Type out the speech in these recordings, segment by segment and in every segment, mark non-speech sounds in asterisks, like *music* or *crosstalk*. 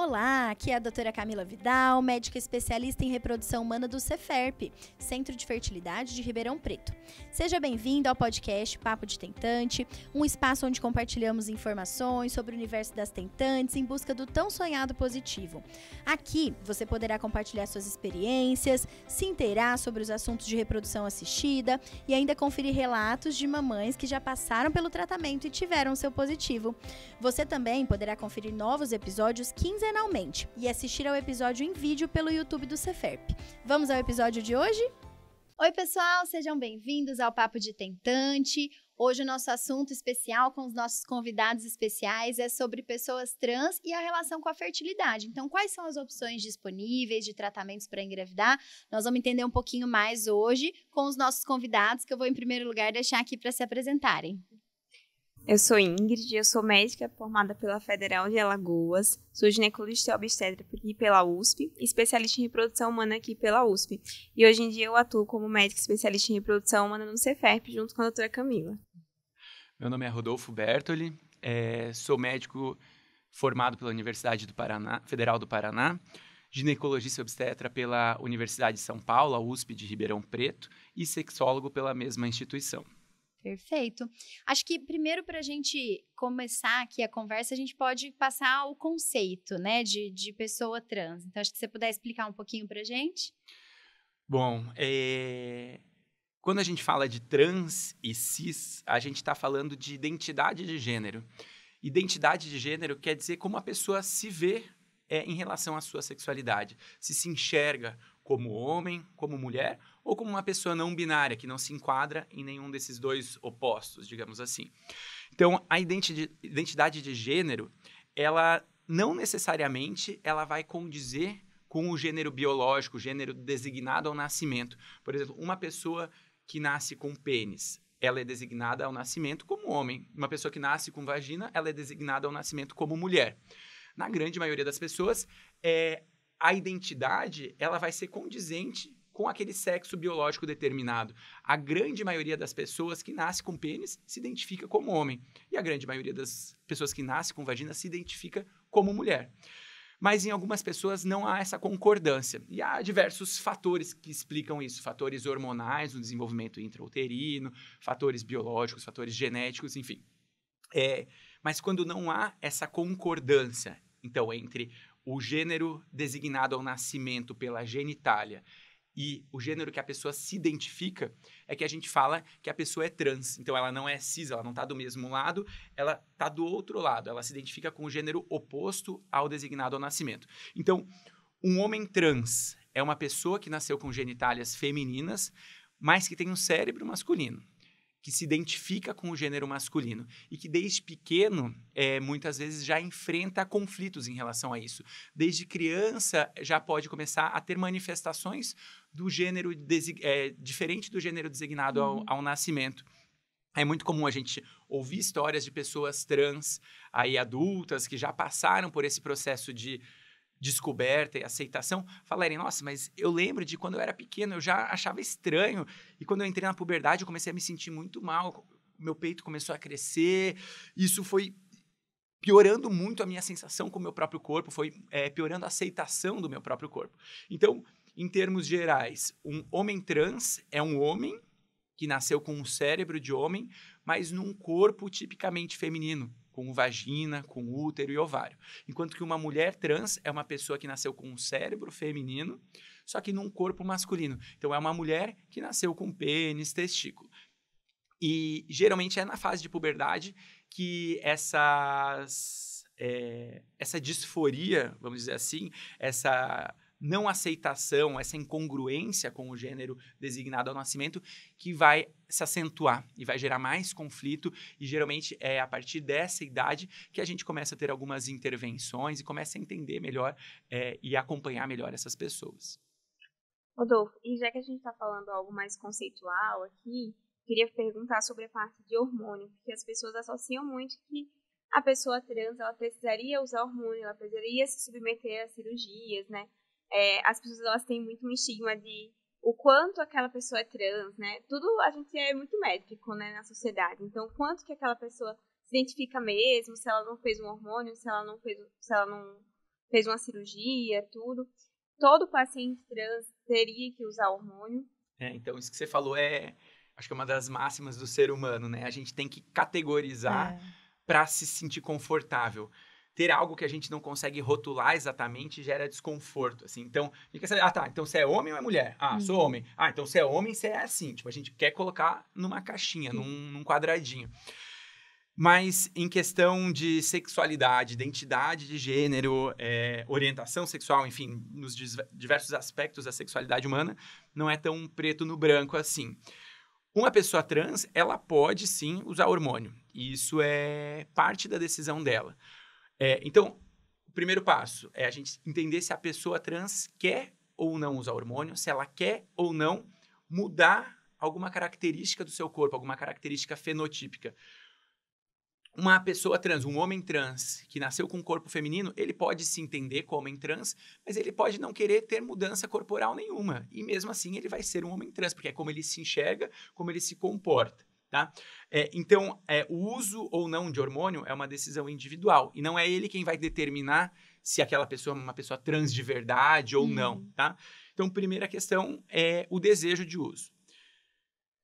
Olá, aqui é a doutora Camila Vidal, médica especialista em reprodução humana do Ceferp, Centro de Fertilidade de Ribeirão Preto. Seja bem-vindo ao podcast Papo de Tentante, um espaço onde compartilhamos informações sobre o universo das tentantes em busca do tão sonhado positivo. Aqui você poderá compartilhar suas experiências, se inteirar sobre os assuntos de reprodução assistida e ainda conferir relatos de mamães que já passaram pelo tratamento e tiveram seu positivo. Você também poderá conferir novos episódios quinzenais quinzenalmente e assistir ao episódio em vídeo pelo YouTube do Ceferp. Vamos ao episódio de hoje? Oi, pessoal, sejam bem-vindos ao Papo de Tentante. Hoje o nosso assunto especial com os nossos convidados especiais é sobre pessoas trans e a relação com a fertilidade. Então, quais são as opções disponíveis de tratamentos para engravidar? Nós vamos entender um pouquinho mais hoje com os nossos convidados, que eu vou em primeiro lugar deixar aqui para se apresentarem. Eu sou Ingrid, eu sou médica formada pela Federal de Alagoas, sou ginecologista e obstetra aqui pela USP, especialista em reprodução humana aqui pela USP. E hoje em dia eu atuo como médica especialista em reprodução humana no Ceferp, junto com a doutora Camila. Meu nome é Rodolfo Bertoli, é, sou médico formado pela Universidade do Paraná, Federal do Paraná, ginecologista e obstetra pela Universidade de São Paulo, a USP de Ribeirão Preto, e sexólogo pela mesma instituição. Perfeito. Acho que primeiro, para a gente começar aqui a conversa, a gente pode passar o conceito né, de, de pessoa trans. Então, acho que você puder explicar um pouquinho para a gente. Bom, é... quando a gente fala de trans e cis, a gente está falando de identidade de gênero. Identidade de gênero quer dizer como a pessoa se vê é em relação à sua sexualidade. Se se enxerga como homem, como mulher, ou como uma pessoa não binária, que não se enquadra em nenhum desses dois opostos, digamos assim. Então, a identidade de gênero, ela não necessariamente ela vai condizer com o gênero biológico, o gênero designado ao nascimento. Por exemplo, uma pessoa que nasce com pênis, ela é designada ao nascimento como homem. Uma pessoa que nasce com vagina, ela é designada ao nascimento como mulher na grande maioria das pessoas, é, a identidade ela vai ser condizente com aquele sexo biológico determinado. A grande maioria das pessoas que nasce com pênis se identifica como homem. E a grande maioria das pessoas que nasce com vagina se identifica como mulher. Mas em algumas pessoas não há essa concordância. E há diversos fatores que explicam isso: fatores hormonais no desenvolvimento intrauterino, fatores biológicos, fatores genéticos, enfim. É, mas quando não há essa concordância então, entre o gênero designado ao nascimento pela genitália e o gênero que a pessoa se identifica, é que a gente fala que a pessoa é trans. Então, ela não é cis, ela não está do mesmo lado, ela está do outro lado. Ela se identifica com o gênero oposto ao designado ao nascimento. Então, um homem trans é uma pessoa que nasceu com genitálias femininas, mas que tem um cérebro masculino que se identifica com o gênero masculino e que desde pequeno é, muitas vezes já enfrenta conflitos em relação a isso. Desde criança já pode começar a ter manifestações do gênero é, diferente do gênero designado ao, uhum. ao nascimento. É muito comum a gente ouvir histórias de pessoas trans aí adultas que já passaram por esse processo de descoberta e aceitação, falarem: nossa, mas eu lembro de quando eu era pequeno, eu já achava estranho. E quando eu entrei na puberdade, eu comecei a me sentir muito mal. Meu peito começou a crescer. Isso foi piorando muito a minha sensação com o meu próprio corpo, foi é, piorando a aceitação do meu próprio corpo. Então, em termos gerais, um homem trans é um homem que nasceu com um cérebro de homem, mas num corpo tipicamente feminino com vagina, com útero e ovário. Enquanto que uma mulher trans é uma pessoa que nasceu com um cérebro feminino, só que num corpo masculino. Então é uma mulher que nasceu com pênis, testículo. E geralmente é na fase de puberdade que essas, é, essa disforia, vamos dizer assim, essa não aceitação, essa incongruência com o gênero designado ao nascimento, que vai se acentuar e vai gerar mais conflito. E geralmente é a partir dessa idade que a gente começa a ter algumas intervenções e começa a entender melhor é, e acompanhar melhor essas pessoas. Rodolfo, e já que a gente está falando algo mais conceitual aqui, queria perguntar sobre a parte de hormônio, porque as pessoas associam muito que a pessoa trans ela precisaria usar hormônio, ela precisaria se submeter a cirurgias, né? É, as pessoas elas têm muito um estigma de o quanto aquela pessoa é trans, né? Tudo a gente é muito médico né, na sociedade. Então, o quanto que aquela pessoa se identifica mesmo, se ela não fez um hormônio, se ela não fez, se ela não fez uma cirurgia, tudo. Todo paciente trans teria que usar hormônio. É, então isso que você falou é, acho que é uma das máximas do ser humano, né? A gente tem que categorizar é. para se sentir confortável ter algo que a gente não consegue rotular exatamente gera desconforto, assim. Então, a gente quer saber, ah, tá, então você é homem ou é mulher? Ah, uhum. sou homem. Ah, então você é homem, você é assim. Tipo, a gente quer colocar numa caixinha, num, num quadradinho. Mas em questão de sexualidade, identidade de gênero, é, orientação sexual, enfim, nos diversos aspectos da sexualidade humana, não é tão preto no branco assim. Uma pessoa trans, ela pode sim usar hormônio. Isso é parte da decisão dela. É, então, o primeiro passo é a gente entender se a pessoa trans quer ou não usar hormônio, se ela quer ou não mudar alguma característica do seu corpo, alguma característica fenotípica. Uma pessoa trans, um homem trans que nasceu com um corpo feminino, ele pode se entender como homem trans, mas ele pode não querer ter mudança corporal nenhuma. E mesmo assim, ele vai ser um homem trans, porque é como ele se enxerga, como ele se comporta. Tá? É, então, é, o uso ou não de hormônio é uma decisão individual e não é ele quem vai determinar se aquela pessoa é uma pessoa trans de verdade ou não, uhum. tá? Então, primeira questão é o desejo de uso.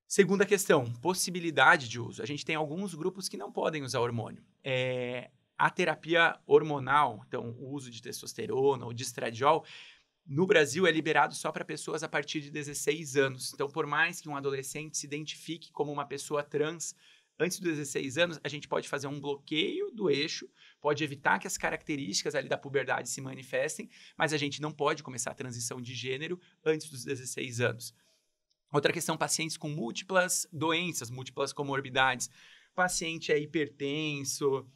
Segunda questão, possibilidade de uso. A gente tem alguns grupos que não podem usar hormônio. É, a terapia hormonal, então o uso de testosterona ou de estradiol, no Brasil é liberado só para pessoas a partir de 16 anos. Então, por mais que um adolescente se identifique como uma pessoa trans antes dos 16 anos, a gente pode fazer um bloqueio do eixo, pode evitar que as características ali da puberdade se manifestem, mas a gente não pode começar a transição de gênero antes dos 16 anos. Outra questão, pacientes com múltiplas doenças, múltiplas comorbidades. O paciente é hipertenso,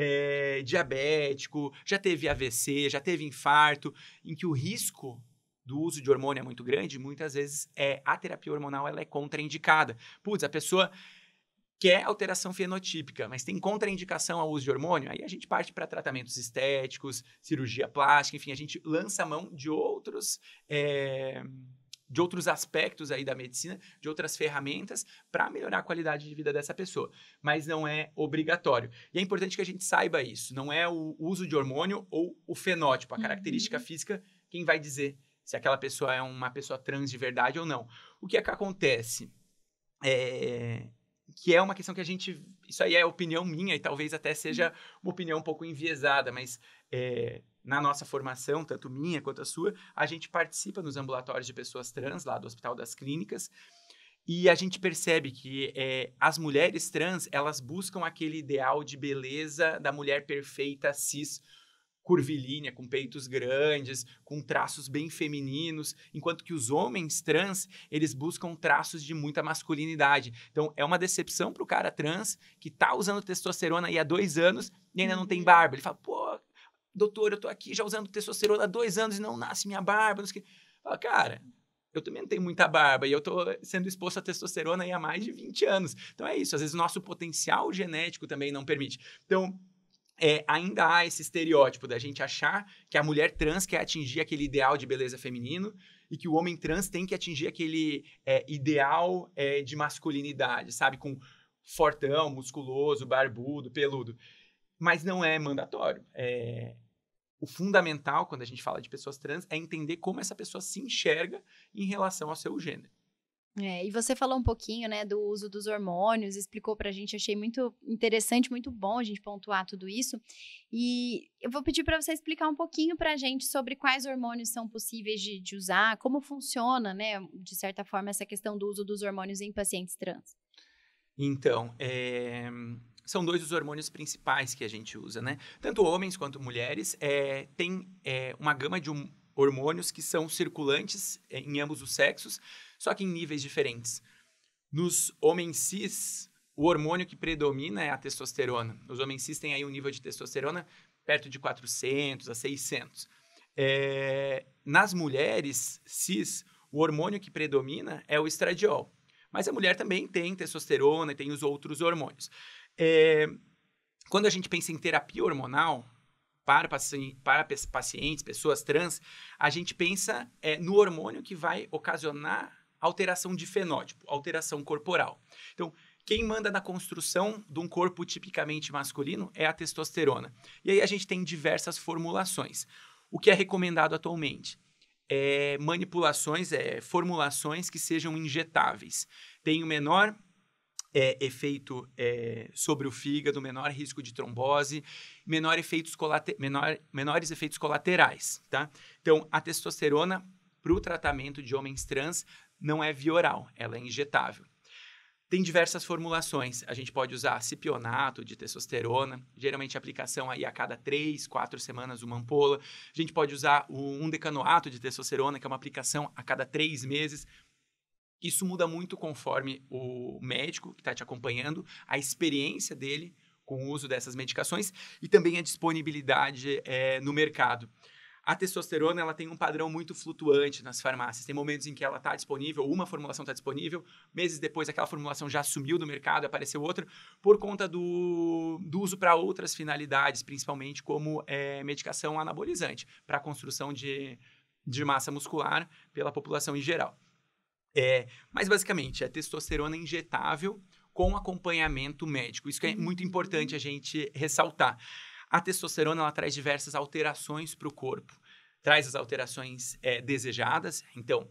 é, diabético, já teve AVC, já teve infarto, em que o risco do uso de hormônio é muito grande, muitas vezes é a terapia hormonal ela é contraindicada. Putz, a pessoa quer alteração fenotípica, mas tem contraindicação ao uso de hormônio, aí a gente parte para tratamentos estéticos, cirurgia plástica, enfim, a gente lança a mão de outros é, de outros aspectos aí da medicina, de outras ferramentas para melhorar a qualidade de vida dessa pessoa, mas não é obrigatório. E é importante que a gente saiba isso, não é o uso de hormônio ou o fenótipo, a uhum. característica uhum. física, quem vai dizer se aquela pessoa é uma pessoa trans de verdade ou não. O que é que acontece? É, que é uma questão que a gente. Isso aí é opinião minha e talvez até seja uhum. uma opinião um pouco enviesada, mas é, na nossa formação, tanto minha quanto a sua, a gente participa nos ambulatórios de pessoas trans lá do Hospital das Clínicas. E a gente percebe que é, as mulheres trans, elas buscam aquele ideal de beleza da mulher perfeita, cis, curvilínea, com peitos grandes, com traços bem femininos, enquanto que os homens trans, eles buscam traços de muita masculinidade. Então, é uma decepção para o cara trans que tá usando testosterona aí há dois anos e ainda não tem uhum. barba. Ele fala, pô, doutor, eu tô aqui já usando testosterona há dois anos e não nasce minha barba, não sei o cara, eu também não tenho muita barba e eu tô sendo exposto à testosterona há mais de 20 anos. Então é isso, às vezes o nosso potencial genético também não permite. Então, é, ainda há esse estereótipo da gente achar que a mulher trans quer atingir aquele ideal de beleza feminino e que o homem trans tem que atingir aquele é, ideal é, de masculinidade, sabe? Com fortão, musculoso, barbudo, peludo. Mas não é mandatório. É, o fundamental quando a gente fala de pessoas trans é entender como essa pessoa se enxerga em relação ao seu gênero. É, e você falou um pouquinho, né, do uso dos hormônios, explicou pra gente, achei muito interessante, muito bom a gente pontuar tudo isso. E eu vou pedir para você explicar um pouquinho pra gente sobre quais hormônios são possíveis de, de usar, como funciona, né, de certa forma, essa questão do uso dos hormônios em pacientes trans. Então, é, são dois os hormônios principais que a gente usa, né? Tanto homens quanto mulheres é, têm é, uma gama de um, hormônios que são circulantes é, em ambos os sexos, só que em níveis diferentes. Nos homens cis, o hormônio que predomina é a testosterona. Os homens cis têm aí um nível de testosterona perto de 400 a 600. É, nas mulheres cis, o hormônio que predomina é o estradiol. Mas a mulher também tem testosterona e tem os outros hormônios. É, quando a gente pensa em terapia hormonal para, paci para pacientes, pessoas trans, a gente pensa é, no hormônio que vai ocasionar alteração de fenótipo, alteração corporal. Então, quem manda na construção de um corpo tipicamente masculino é a testosterona. E aí a gente tem diversas formulações. O que é recomendado atualmente? É manipulações, é formulações que sejam injetáveis. Tem o menor é, efeito é, sobre o fígado, menor risco de trombose, menor efeitos menor, menores efeitos colaterais, tá? Então, a testosterona para o tratamento de homens trans não é via oral, ela é injetável. Tem diversas formulações. A gente pode usar cipionato de testosterona, geralmente aplicação aí a cada três, quatro semanas uma ampola. A gente pode usar o um decanoato de testosterona, que é uma aplicação a cada três meses. Isso muda muito conforme o médico que está te acompanhando, a experiência dele com o uso dessas medicações e também a disponibilidade é, no mercado. A testosterona ela tem um padrão muito flutuante nas farmácias. Tem momentos em que ela está disponível, uma formulação está disponível, meses depois aquela formulação já sumiu do mercado, apareceu outra, por conta do, do uso para outras finalidades, principalmente como é, medicação anabolizante, para a construção de, de massa muscular pela população em geral. É, mas basicamente é testosterona injetável com acompanhamento médico. Isso que é muito importante a gente ressaltar. A testosterona ela traz diversas alterações para o corpo. Traz as alterações é, desejadas, então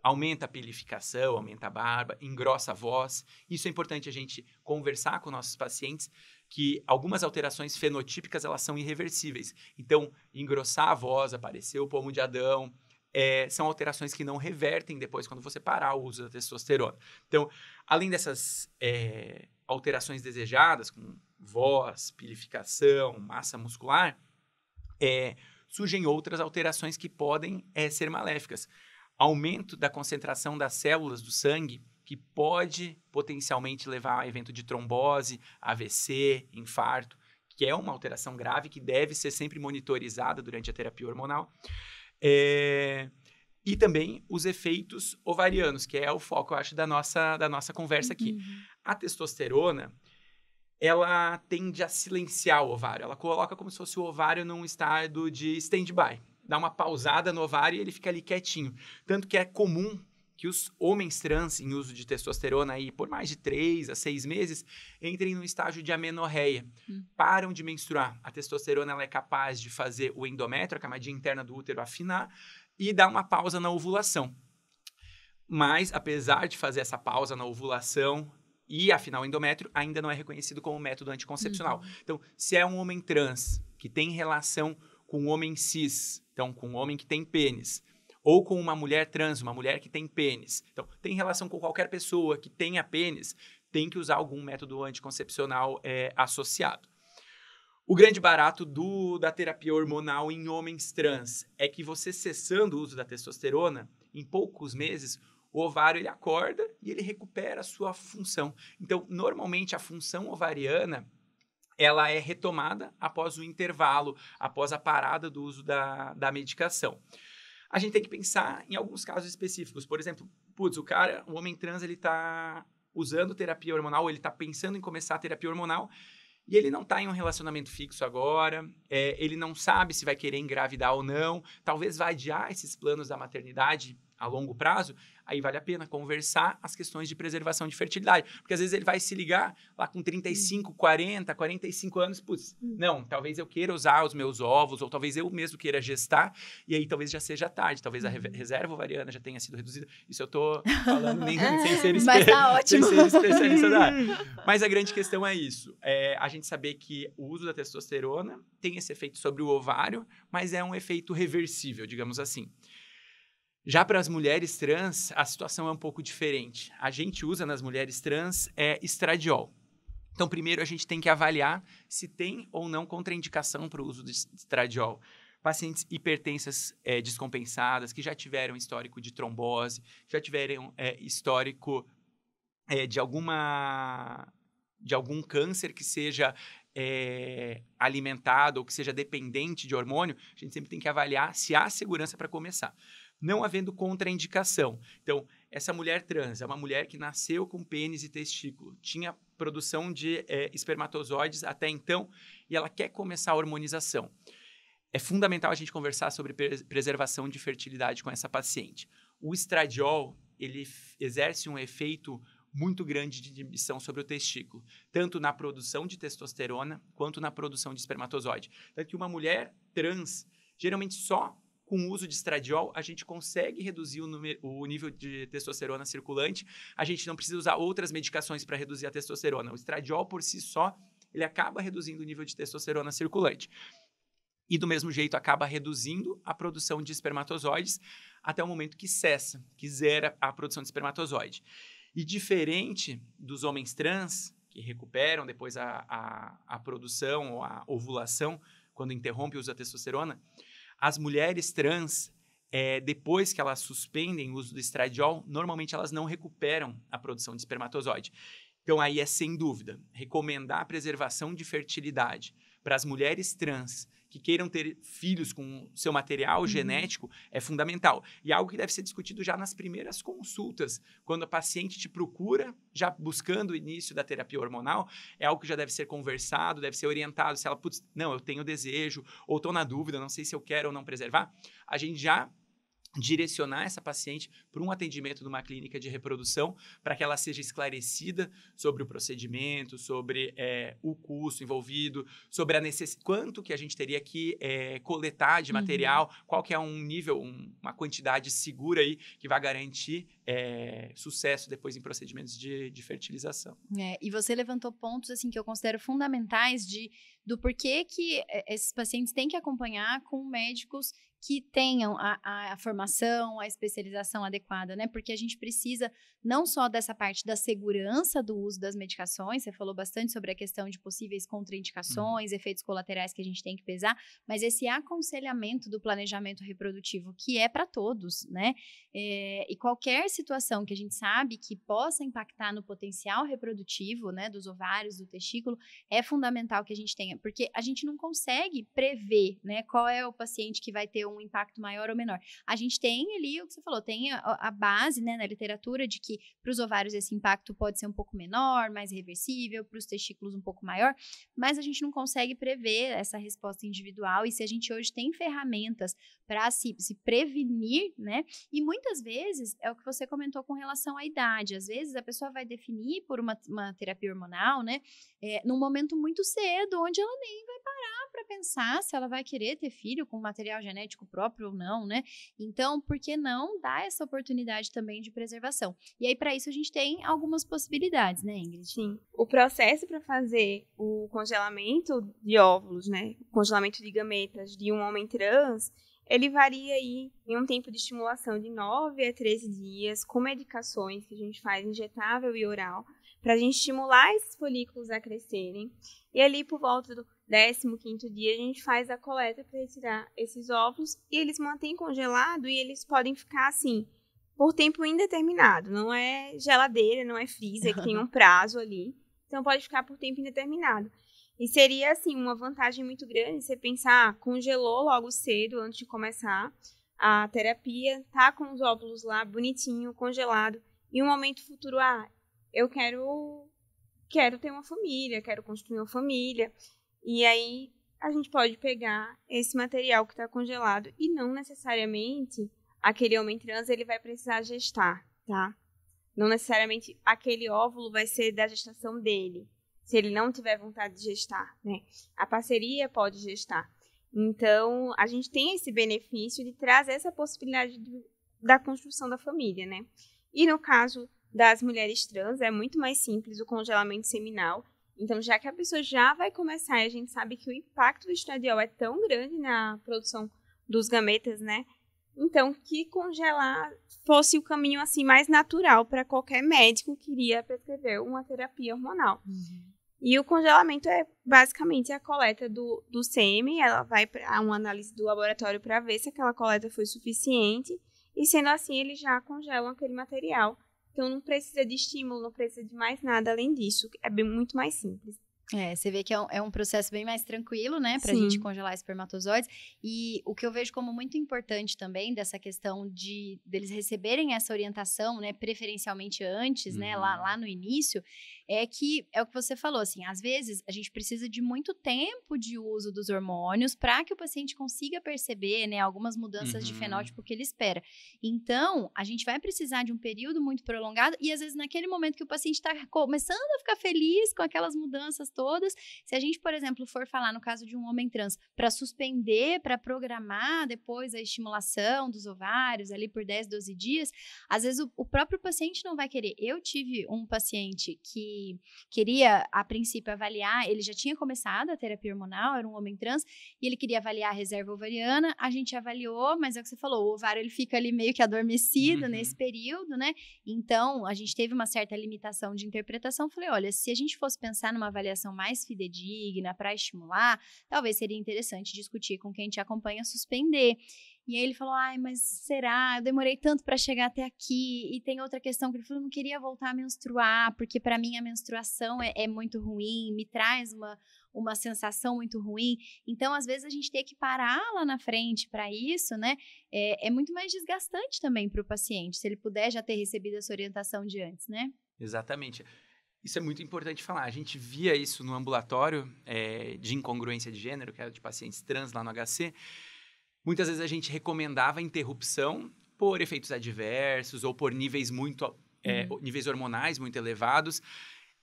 aumenta a pelificação, aumenta a barba, engrossa a voz. Isso é importante a gente conversar com nossos pacientes que algumas alterações fenotípicas elas são irreversíveis. Então, engrossar a voz, aparecer o pomo de Adão, é, são alterações que não revertem depois quando você parar o uso da testosterona. Então, além dessas é, alterações desejadas, como voz, pilificação, massa muscular, é, surgem outras alterações que podem é, ser maléficas. Aumento da concentração das células do sangue, que pode potencialmente levar a evento de trombose, AVC, infarto, que é uma alteração grave que deve ser sempre monitorizada durante a terapia hormonal. É, e também os efeitos ovarianos, que é o foco, eu acho, da nossa, da nossa conversa aqui. Uhum. A testosterona, ela tende a silenciar o ovário. Ela coloca como se fosse o ovário num estado de stand-by. Dá uma pausada no ovário e ele fica ali quietinho. Tanto que é comum que os homens trans em uso de testosterona aí por mais de três a seis meses entrem num estágio de amenorreia, hum. param de menstruar. A testosterona ela é capaz de fazer o endométrio, a camadinha interna do útero afinar e dar uma pausa na ovulação. Mas apesar de fazer essa pausa na ovulação, e afinar o endométrio ainda não é reconhecido como método anticoncepcional. Uhum. Então, se é um homem trans que tem relação com um homem cis, então com um homem que tem pênis, ou com uma mulher trans, uma mulher que tem pênis. Então, tem relação com qualquer pessoa que tenha pênis, tem que usar algum método anticoncepcional é, associado. O grande barato do, da terapia hormonal em homens trans é que você cessando o uso da testosterona, em poucos meses, o ovário ele acorda e ele recupera a sua função. Então, normalmente a função ovariana ela é retomada após o intervalo, após a parada do uso da, da medicação a gente tem que pensar em alguns casos específicos. Por exemplo, putz, o cara, o homem trans, ele está usando terapia hormonal, ele está pensando em começar a terapia hormonal e ele não está em um relacionamento fixo agora, é, ele não sabe se vai querer engravidar ou não, talvez vá adiar esses planos da maternidade a longo prazo, aí vale a pena conversar as questões de preservação de fertilidade. Porque às vezes ele vai se ligar lá com 35, 40, 45 anos, putz, hum. não, talvez eu queira usar os meus ovos, ou talvez eu mesmo queira gestar, e aí talvez já seja tarde, talvez a uhum. reserva ovariana já tenha sido reduzida. Isso eu tô falando nem, *laughs* sem ser, especialista. Mas tá ótimo. *laughs* Mas a grande questão é isso, é a gente saber que o uso da testosterona tem esse efeito sobre o ovário, mas é um efeito reversível, digamos assim. Já para as mulheres trans, a situação é um pouco diferente. A gente usa nas mulheres trans é estradiol. Então, primeiro a gente tem que avaliar se tem ou não contraindicação para o uso de estradiol. Pacientes hipertensas é, descompensadas, que já tiveram histórico de trombose, já tiveram é, histórico é, de alguma de algum câncer que seja é, alimentado ou que seja dependente de hormônio, a gente sempre tem que avaliar se há segurança para começar não havendo contraindicação. Então, essa mulher trans é uma mulher que nasceu com pênis e testículo, tinha produção de é, espermatozoides até então e ela quer começar a hormonização. É fundamental a gente conversar sobre preservação de fertilidade com essa paciente. O estradiol, ele exerce um efeito muito grande de inibição sobre o testículo, tanto na produção de testosterona quanto na produção de espermatozoide. Tanto que uma mulher trans geralmente só com o uso de estradiol, a gente consegue reduzir o, número, o nível de testosterona circulante. A gente não precisa usar outras medicações para reduzir a testosterona. O estradiol, por si só, ele acaba reduzindo o nível de testosterona circulante. E, do mesmo jeito, acaba reduzindo a produção de espermatozoides até o momento que cessa, que zera a produção de espermatozoide. E diferente dos homens trans, que recuperam depois a, a, a produção ou a ovulação, quando interrompe o uso da testosterona, as mulheres trans, é, depois que elas suspendem o uso do estradiol, normalmente elas não recuperam a produção de espermatozoide. Então, aí é sem dúvida recomendar a preservação de fertilidade para as mulheres trans que queiram ter filhos com seu material uhum. genético é fundamental. E é algo que deve ser discutido já nas primeiras consultas, quando a paciente te procura, já buscando o início da terapia hormonal, é algo que já deve ser conversado, deve ser orientado. Se ela, putz, não, eu tenho desejo, ou estou na dúvida, não sei se eu quero ou não preservar, a gente já direcionar essa paciente para um atendimento numa clínica de reprodução, para que ela seja esclarecida sobre o procedimento, sobre é, o custo envolvido, sobre a necessidade, quanto que a gente teria que é, coletar de uhum. material, uhum. qual que é um nível, um, uma quantidade segura aí que vai garantir é, sucesso depois em procedimentos de, de fertilização. É, e você levantou pontos assim que eu considero fundamentais de do porquê que é, esses pacientes têm que acompanhar com médicos que tenham a, a, a, formação, a especialização adequada, né? Porque a gente precisa não só dessa parte da segurança do uso das medicações, você falou bastante sobre a questão de possíveis uhum. contraindicações, uhum. efeitos colaterais que a gente tem que pesar, mas esse aconselhamento do planejamento reprodutivo, que é para todos, né? É, e qualquer situação que a gente sabe que possa impactar no potencial reprodutivo, né, dos ovários, do testículo, é fundamental que a gente tenha, porque a gente não consegue prever, né, qual é o paciente que vai ter um impacto maior ou menor. A gente tem ali o que você falou, tem a, a base né, na literatura de que para os ovários esse impacto pode ser um pouco menor, mais reversível, para os testículos um pouco maior, mas a gente não consegue prever essa resposta individual e se a gente hoje tem ferramentas para se, se prevenir, né? E muitas vezes é o que você comentou com relação à idade. Às vezes a pessoa vai definir por uma, uma terapia hormonal, né? É, num momento muito cedo, onde ela nem vai parar para pensar se ela vai querer ter filho com material genético próprio ou não, né? Então, por que não dar essa oportunidade também de preservação? E aí, para isso, a gente tem algumas possibilidades, né, Ingrid? Sim. O processo para fazer o congelamento de óvulos, né? O congelamento de gametas de um homem trans, ele varia aí em um tempo de estimulação de 9 a 13 dias, com medicações que a gente faz injetável e oral para a gente estimular esses folículos a crescerem. E ali por volta do 15 dia a gente faz a coleta para retirar esses óvulos e eles mantêm congelado e eles podem ficar assim por tempo indeterminado. Não é geladeira, não é freezer que tem um *laughs* prazo ali. Então pode ficar por tempo indeterminado. E seria assim uma vantagem muito grande você pensar, ah, congelou logo cedo antes de começar a terapia, tá com os óvulos lá bonitinho, congelado, e um momento futuro, ah, eu quero quero ter uma família, quero construir uma família. E aí a gente pode pegar esse material que está congelado e não necessariamente aquele homem trans ele vai precisar gestar, tá? Não necessariamente aquele óvulo vai ser da gestação dele, se ele não tiver vontade de gestar, né? A parceria pode gestar. Então, a gente tem esse benefício de trazer essa possibilidade de, da construção da família, né? E no caso das mulheres trans é muito mais simples o congelamento seminal. Então, já que a pessoa já vai começar, a gente sabe que o impacto do estradiol é tão grande na produção dos gametas, né? Então, que congelar fosse o caminho assim mais natural para qualquer médico que iria prescrever uma terapia hormonal. Uhum. E o congelamento é basicamente a coleta do, do sêmen, ela vai para uma análise do laboratório para ver se aquela coleta foi suficiente, e sendo assim, eles já congelam aquele material então não precisa de estímulo, não precisa de mais nada além disso. É bem, muito mais simples. É, você vê que é um, é um processo bem mais tranquilo, né, para a gente congelar espermatozoides. E o que eu vejo como muito importante também dessa questão de deles receberem essa orientação, né, preferencialmente antes, uhum. né, lá, uhum. lá no início, é que é o que você falou, assim, às vezes a gente precisa de muito tempo de uso dos hormônios para que o paciente consiga perceber, né, algumas mudanças uhum. de fenótipo uhum. que ele espera. Então, a gente vai precisar de um período muito prolongado e às vezes naquele momento que o paciente está começando a ficar feliz com aquelas mudanças todas, se a gente, por exemplo, for falar no caso de um homem trans, para suspender, para programar depois a estimulação dos ovários ali por 10, 12 dias, às vezes o, o próprio paciente não vai querer. Eu tive um paciente que queria, a princípio, avaliar. Ele já tinha começado a terapia hormonal, era um homem trans, e ele queria avaliar a reserva ovariana. A gente avaliou, mas é o que você falou, o ovário ele fica ali meio que adormecido uhum. nesse período, né? Então, a gente teve uma certa limitação de interpretação. Falei, olha, se a gente fosse pensar numa avaliação mais fidedigna para estimular, talvez seria interessante discutir com quem te acompanha suspender. E aí ele falou: ai, mas será? Eu demorei tanto para chegar até aqui. E tem outra questão que ele falou: eu não queria voltar a menstruar, porque para mim a menstruação é, é, muito ruim, me traz uma, uma sensação muito ruim. Então, às vezes, a gente tem que parar lá na frente para isso, né? É, é muito mais desgastante também para o paciente, se ele puder já ter recebido essa orientação de antes, né? Exatamente. Isso é muito importante falar. A gente via isso no ambulatório é, de incongruência de gênero, que era de pacientes trans lá no HC Muitas vezes a gente recomendava interrupção por efeitos adversos ou por níveis muito eh, uhum. níveis hormonais muito elevados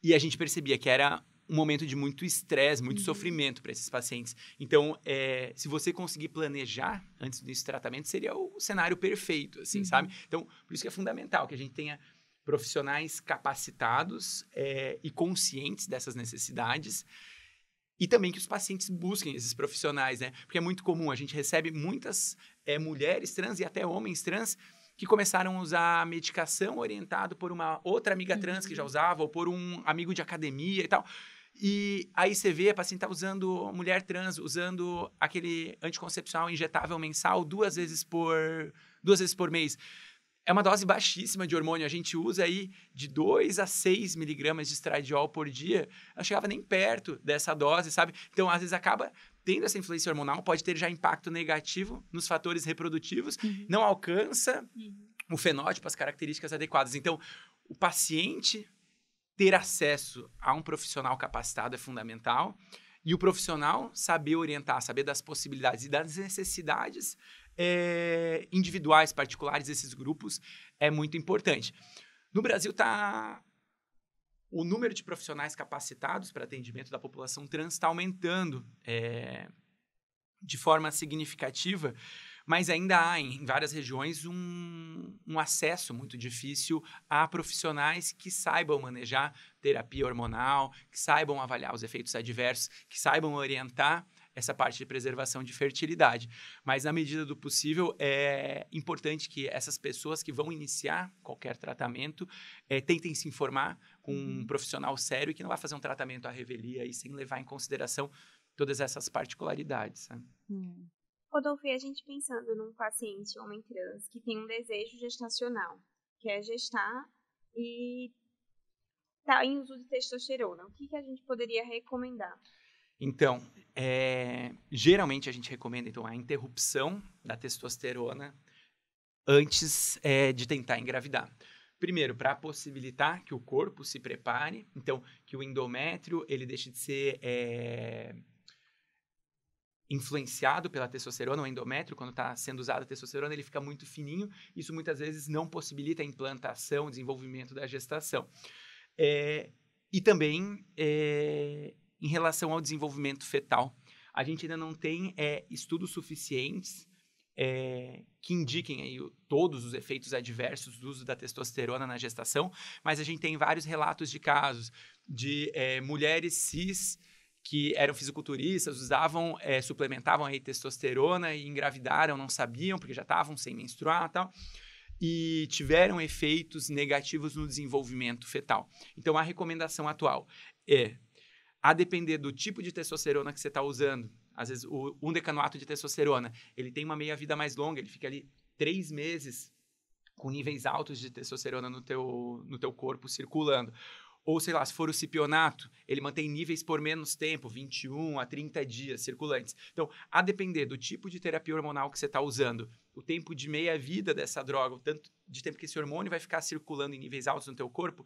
e a gente percebia que era um momento de muito estresse, muito uhum. sofrimento para esses pacientes. Então, é, se você conseguir planejar antes desse tratamento, seria o cenário perfeito, assim, uhum. sabe? Então, por isso que é fundamental que a gente tenha profissionais capacitados é, e conscientes dessas necessidades e também que os pacientes busquem esses profissionais, né? Porque é muito comum, a gente recebe muitas é, mulheres trans e até homens trans que começaram a usar medicação orientado por uma outra amiga trans que já uhum. usava, ou por um amigo de academia e tal. E aí você vê, a paciente tá usando mulher trans, usando aquele anticoncepcional injetável mensal duas vezes por duas vezes por mês. É uma dose baixíssima de hormônio. A gente usa aí de 2 a 6 miligramas de estradiol por dia. Ela chegava nem perto dessa dose, sabe? Então, às vezes, acaba tendo essa influência hormonal, pode ter já impacto negativo nos fatores reprodutivos, uhum. não alcança uhum. o fenótipo, as características adequadas. Então, o paciente ter acesso a um profissional capacitado é fundamental e o profissional saber orientar, saber das possibilidades e das necessidades é, individuais, particulares, esses grupos, é muito importante. No Brasil está o número de profissionais capacitados para atendimento da população trans está aumentando é, de forma significativa, mas ainda há em várias regiões um, um, acesso muito difícil a profissionais que saibam manejar terapia hormonal, que saibam avaliar os efeitos adversos, que saibam orientar essa parte de preservação de fertilidade. Mas, na medida do possível, é importante que essas pessoas que vão iniciar qualquer tratamento é, tentem se informar com um uhum. profissional sério e que não vai fazer um tratamento à revelia e sem levar em consideração todas essas particularidades. Hum. Rodolfo, e a gente pensando num paciente, homem trans, que tem um desejo gestacional, quer é gestar e está em uso de testosterona, o que, que a gente poderia recomendar? Então, é, geralmente a gente recomenda então, a interrupção da testosterona antes é, de tentar engravidar. Primeiro, para possibilitar que o corpo se prepare, então que o endométrio ele deixe de ser é, influenciado pela testosterona, o endométrio, quando está sendo usado a testosterona, ele fica muito fininho. Isso muitas vezes não possibilita a implantação, desenvolvimento da gestação. É, e também é, em relação ao desenvolvimento fetal. A gente ainda não tem é, estudos suficientes é, que indiquem aí todos os efeitos adversos do uso da testosterona na gestação, mas a gente tem vários relatos de casos de é, mulheres cis que eram fisiculturistas, usavam, é, suplementavam aí testosterona e engravidaram, não sabiam, porque já estavam sem menstruar e tal, e tiveram efeitos negativos no desenvolvimento fetal. Então, a recomendação atual é a depender do tipo de testosterona que você está usando, às vezes o, um decanoato de testosterona, ele tem uma meia-vida mais longa, ele fica ali três meses com níveis altos de testosterona no teu, no teu corpo circulando. Ou, sei lá, se for o cipionato, ele mantém níveis por menos tempo, 21 a 30 dias circulantes. Então, a depender do tipo de terapia hormonal que você está usando, o tempo de meia-vida dessa droga, o tanto de tempo que esse hormônio vai ficar circulando em níveis altos no teu corpo,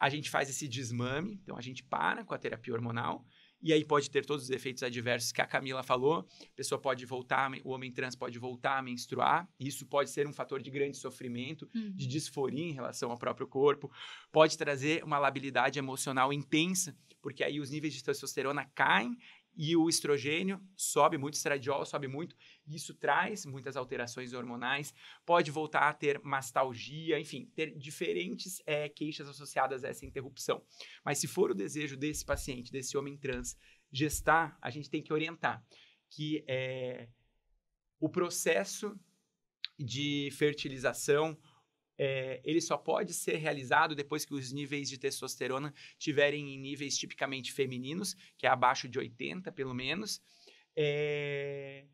a gente faz esse desmame, então a gente para com a terapia hormonal, e aí pode ter todos os efeitos adversos que a Camila falou. A pessoa pode voltar, o homem trans pode voltar a menstruar. Isso pode ser um fator de grande sofrimento, uhum. de disforia em relação ao próprio corpo. Pode trazer uma labilidade emocional intensa, porque aí os níveis de testosterona caem e o estrogênio sobe muito, estradiol sobe muito, isso traz muitas alterações hormonais, pode voltar a ter mastalgia, enfim, ter diferentes é, queixas associadas a essa interrupção. Mas se for o desejo desse paciente, desse homem trans, gestar, a gente tem que orientar que é, o processo de fertilização, é, ele só pode ser realizado depois que os níveis de testosterona tiverem em níveis tipicamente femininos, que é abaixo de 80 pelo menos, é,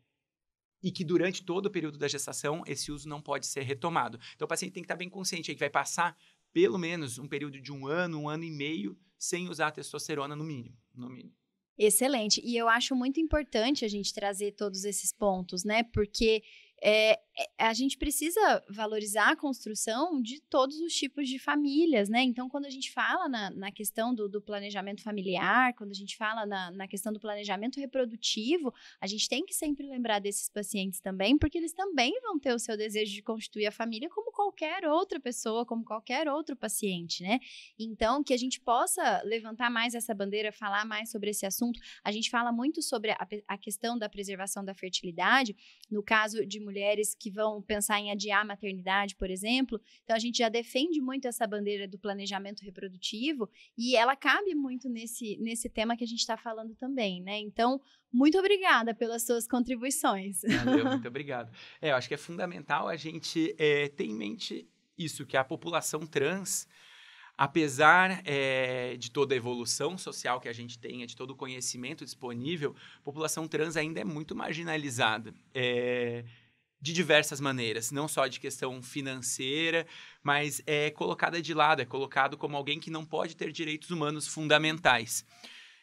e que durante todo o período da gestação esse uso não pode ser retomado. Então o paciente tem que estar bem consciente aí que vai passar pelo menos um período de um ano, um ano e meio sem usar testosterona no mínimo, no mínimo. Excelente. E eu acho muito importante a gente trazer todos esses pontos, né? Porque é, é, a gente precisa valorizar a construção de todos os tipos de famílias, né? Então, quando a gente fala na, na questão do, do, planejamento familiar, quando a gente fala na, na, questão do planejamento reprodutivo, a gente tem que sempre lembrar desses pacientes também, porque eles também vão ter o seu desejo de constituir a família como qualquer outra pessoa, como qualquer outro paciente, né? Então, que a gente possa levantar mais essa bandeira, falar mais sobre esse assunto. A gente fala muito sobre a, a questão da preservação da fertilidade, no caso de mulheres que que vão pensar em adiar a maternidade, por exemplo. Então, a gente já defende muito essa bandeira do planejamento reprodutivo e ela cabe muito nesse, nesse tema que a gente está falando também, né? Então, muito obrigada pelas suas contribuições. Valeu, *laughs* muito obrigado. É, eu acho que é fundamental a gente é, ter em mente isso, que a população trans, apesar é, de toda a evolução social que a gente tenha, de todo o conhecimento disponível, a população trans ainda é muito marginalizada. É, de diversas maneiras, não só de questão financeira, mas é colocada de lado, é colocado como alguém que não pode ter direitos humanos fundamentais.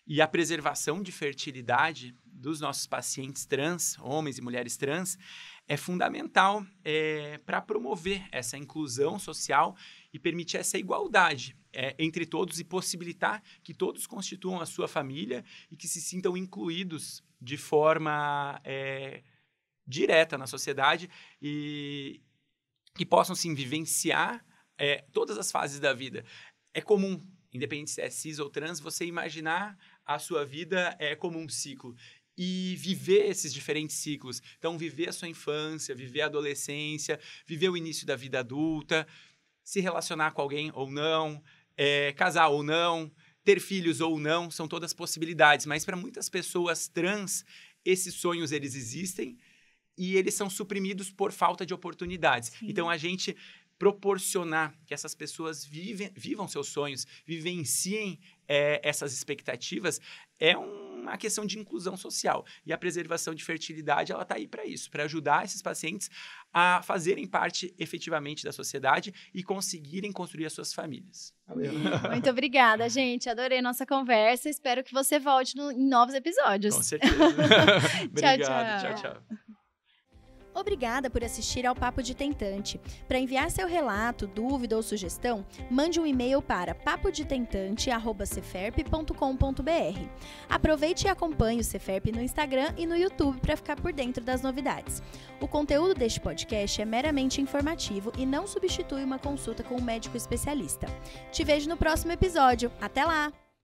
E a preservação de fertilidade dos nossos pacientes trans, homens e mulheres trans, é fundamental é, para promover essa inclusão social e permitir essa igualdade é, entre todos e possibilitar que todos constituam a sua família e que se sintam incluídos de forma é, direta na sociedade e que possam, sim, vivenciar é, todas as fases da vida. É comum, independente se é cis ou trans, você imaginar a sua vida é como um ciclo e viver esses diferentes ciclos. Então, viver a sua infância, viver a adolescência, viver o início da vida adulta, se relacionar com alguém ou não, é, casar ou não, ter filhos ou não, são todas possibilidades. Mas para muitas pessoas trans, esses sonhos eles existem e eles são suprimidos por falta de oportunidades. Sim. Então a gente proporcionar que essas pessoas vivem, vivam seus sonhos, vivenciem é, essas expectativas, é uma questão de inclusão social. E a preservação de fertilidade, ela está aí para isso, para ajudar esses pacientes a fazerem parte efetivamente da sociedade e conseguirem construir as suas famílias. Valeu. *laughs* Muito obrigada, gente. Adorei nossa conversa. Espero que você volte no, em novos episódios. Com certeza. *laughs* *laughs* Obrigado. tchau, tchau. tchau, tchau. Obrigada por assistir ao Papo de Tentante. Para enviar seu relato, dúvida ou sugestão, mande um e-mail para papodetentante@ceferp.com.br. Aproveite e acompanhe o Ceferp no Instagram e no YouTube para ficar por dentro das novidades. O conteúdo deste podcast é meramente informativo e não substitui uma consulta com um médico especialista. Te vejo no próximo episódio. Até lá.